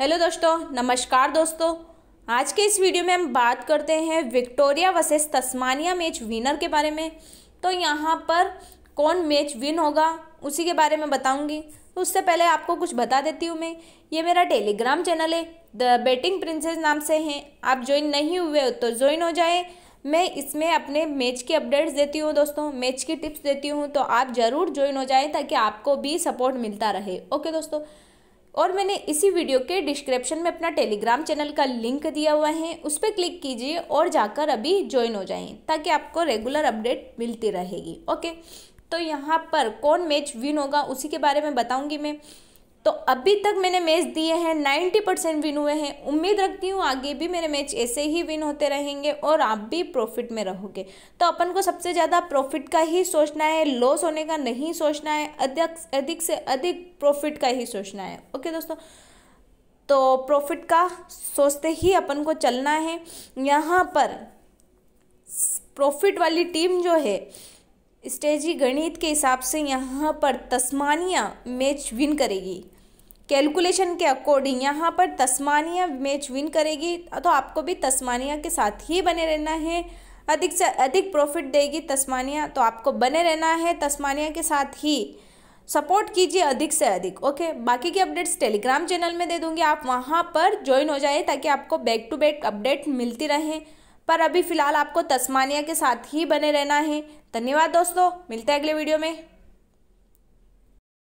hello दोस्तों नमस्कार दोस्तों आज के इस वीडियो में हम बात करते हैं Victoria versus Tasmania match winner के बारे में तो यहाँ पर कौन मैच विन होगा उसी के बारे में बताऊँगी तो उससे पहले आपको कुछ बता देती हूँ मैं ये मेरा टेलीग्राम चैनल है द बेटिंग प्रिंसेस नाम से हैं आप ज्वाइन नहीं हुए हो तो ज्वाइन हो जाए मैं इसमें अपने मैच की अपडेट्स देती हूँ दोस्तों मैच की टिप्स देती हूँ तो आप ज़रूर ज्वाइन हो जाए ताकि आपको भी सपोर्ट मिलता रहे ओके दोस्तों और मैंने इसी वीडियो के डिस्क्रिप्शन में अपना टेलीग्राम चैनल का लिंक दिया हुआ है उस पर क्लिक कीजिए और जाकर अभी ज्वाइन हो जाएं ताकि आपको रेगुलर अपडेट मिलती रहेगी ओके तो यहाँ पर कौन मैच विन होगा उसी के बारे में बताऊँगी मैं तो अभी तक मैंने मैच दिए हैं 90 परसेंट विन हुए हैं उम्मीद रखती हूँ आगे भी मेरे मैच ऐसे ही विन होते रहेंगे और आप भी प्रॉफिट में रहोगे तो अपन को सबसे ज़्यादा प्रॉफिट का ही सोचना है लॉस होने का नहीं सोचना है अधिक अधिक से अधिक प्रॉफिट का ही सोचना है ओके दोस्तों तो प्रॉफिट का सोचते ही अपन को चलना है यहाँ पर प्रॉफिट वाली टीम जो है स्टेजी गणित के हिसाब से यहाँ पर तस्मानिया मैच विन करेगी कैलकुलेशन के अकॉर्डिंग यहाँ पर तस्मानिया मैच विन करेगी तो आपको भी तस्मानिया के साथ ही बने रहना है अधिक से अधिक प्रॉफिट देगी तस्मानिया तो आपको बने रहना है तस्मानिया के साथ ही सपोर्ट कीजिए अधिक से अधिक ओके बाकी के अपडेट्स टेलीग्राम चैनल में दे दूंगी आप वहाँ पर ज्वाइन हो जाए ताकि आपको बैक टू बैक अपडेट मिलती रहें पर अभी फ़िलहाल आपको तस्मानिया के साथ ही बने रहना है धन्यवाद दोस्तों मिलते हैं अगले वीडियो में